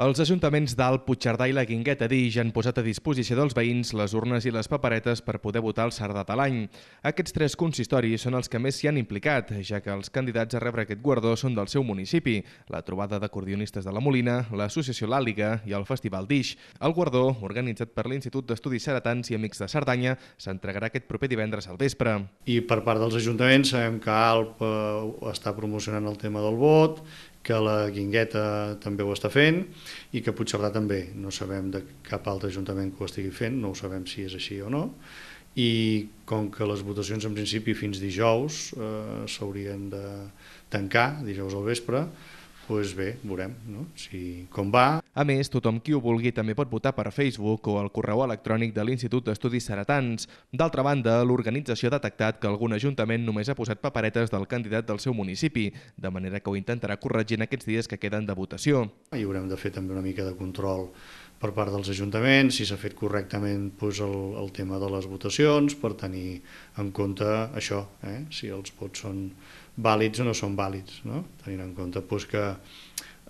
Els ajuntaments d'Alt, Puigcerdà i la Guingueta d'Ix han posat a disposició dels veïns les urnes i les paperetes per poder votar el Sardà de l'any. Aquests tres consistoris són els que més s'hi han implicat, ja que els candidats a rebre aquest guardó són del seu municipi, la trobada d'acordionistes de la Molina, l'associació L'Àliga i el Festival d'Ix. El guardó, organitzat per l'Institut d'Estudis Seretans i Amics de Cerdanya, s'entregarà aquest proper divendres al vespre. I per part dels ajuntaments sabem que ALP eh, està promocionant el tema del vot que la Guingueta també ho està fent i que Puigcerdà també. No sabem de cap altre ajuntament que ho estigui fent, no ho sabem si és així o no, i com que les votacions en principi fins dijous eh, s'haurien de tancar, dijous al vespre, pues bé, veurem no? si, com va. A més, tothom qui ho vulgui també pot votar per Facebook o al correu electrònic de l'Institut d'Estudis Seretans. D'altra banda, l'organització ha detectat que algun ajuntament només ha posat paperetes del candidat del seu municipi, de manera que ho intentarà corregir en aquests dies que queden de votació. Hi haurem de fer també una mica de control per part dels ajuntaments, si s'ha fet correctament doncs, el, el tema de les votacions, per tenir en compte això, eh? si els vots són vàlids o no són vàlids, no? tenint en compte doncs, que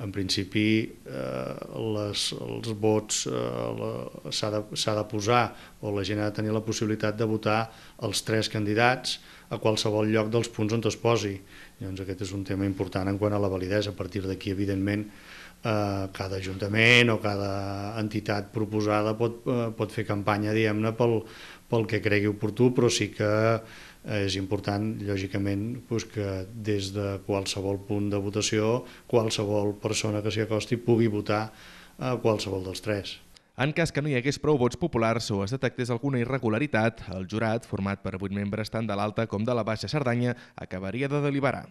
en principi eh, les, els vots eh, s'ha de, de posar o la gent ha de tenir la possibilitat de votar els tres candidats a qualsevol lloc dels punts on es posi. Llavors aquest és un tema important en quant a la validesa. A partir d'aquí, evidentment, eh, cada ajuntament o cada entitat proposada pot, eh, pot fer campanya, diguem-ne, pel, pel que cregui oportú, però sí que Eh, és important, lògicament, doncs que des de qualsevol punt de votació, qualsevol persona que s'hi acosti pugui votar a qualsevol dels tres. En cas que no hi hagués prou vots populars o es detectés alguna irregularitat, el jurat, format per vuit membres tant de l'alta com de la baixa Cerdanya, acabaria de deliberar.